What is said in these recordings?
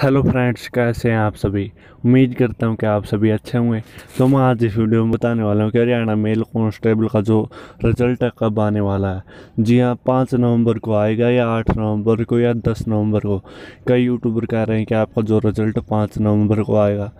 Hello friends कैसे हैं आप सभी उम्मीद करता हूं कि आप सभी अच्छे होंगे तो मैं आज इस वीडियो में बताने वाला हूं कि हरियाणा मेल कॉन्स्टेबल का जो रिज़ल्ट है कब आने वाला है जी हाँ पाँच नवंबर को आएगा या आठ नवंबर को या दस नवंबर को कई यूट्यूबर कह रहे हैं कि आपका जो रिज़ल्ट पाँच नवंबर को आएगा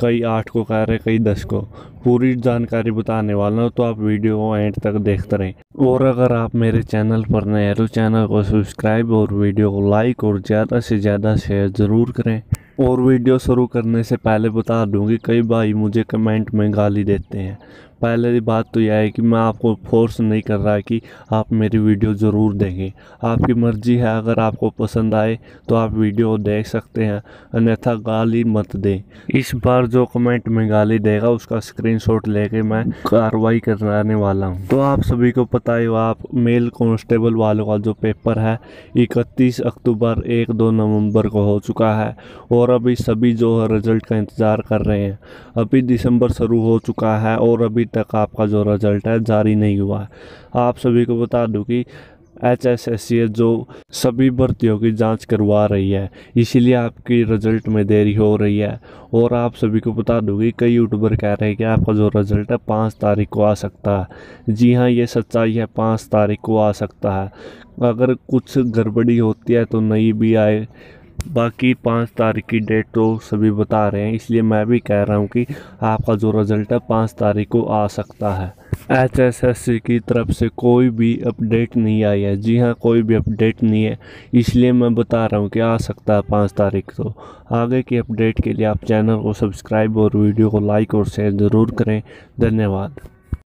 कई आठ को कर रहे कई दस को पूरी जानकारी बताने वाला हूँ तो आप वीडियो को एंड तक देखते रहें और अगर आप मेरे चैनल पर नए हैं तो चैनल को सब्सक्राइब और वीडियो को लाइक और ज़्यादा से ज़्यादा शेयर ज़रूर करें और वीडियो शुरू करने से पहले बता दूँ कि कई भाई मुझे कमेंट में गाली देते हैं पहले बात तो यह है कि मैं आपको फोर्स नहीं कर रहा कि आप मेरी वीडियो ज़रूर देखें आपकी मर्ज़ी है अगर आपको पसंद आए तो आप वीडियो देख सकते हैं अन्यथा गाली मत दें इस बार जो कमेंट में गाली देगा उसका स्क्रीनशॉट लेके मैं कार्रवाई कराने वाला हूँ तो आप सभी को पता ही आप मेल कॉन्स्टेबल वालों का जो पेपर है इकतीस अक्टूबर एक दो नवम्बर को हो चुका है और अभी सभी जो रिज़ल्ट का इंतज़ार कर रहे हैं अभी दिसंबर शुरू हो चुका है और अभी तक आपका जो रिज़ल्ट है जारी नहीं हुआ है आप सभी को बता दूं कि एच एस एस सी जो सभी भर्तियों की जांच करवा रही है इसीलिए आपकी रिज़ल्ट में देरी हो रही है और आप सभी को बता दूंगी कई यूट्यूबर कह रहे हैं कि आपका जो रिज़ल्ट है पाँच तारीख को आ सकता है जी हाँ ये सच्चाई है पाँच तारीख को आ सकता है अगर कुछ गड़बड़ी होती है तो नहीं भी आए बाकी पाँच तारीख की डेट तो सभी बता रहे हैं इसलिए मैं भी कह रहा हूँ कि आपका जो रिज़ल्ट है पाँच तारीख को आ सकता है एच एस एस सी की तरफ से कोई भी अपडेट नहीं आई है जी हाँ कोई भी अपडेट नहीं है इसलिए मैं बता रहा हूँ कि आ सकता है पाँच तारीख को तो। आगे की अपडेट के लिए आप चैनल को सब्सक्राइब और वीडियो को लाइक और शेयर ज़रूर करें धन्यवाद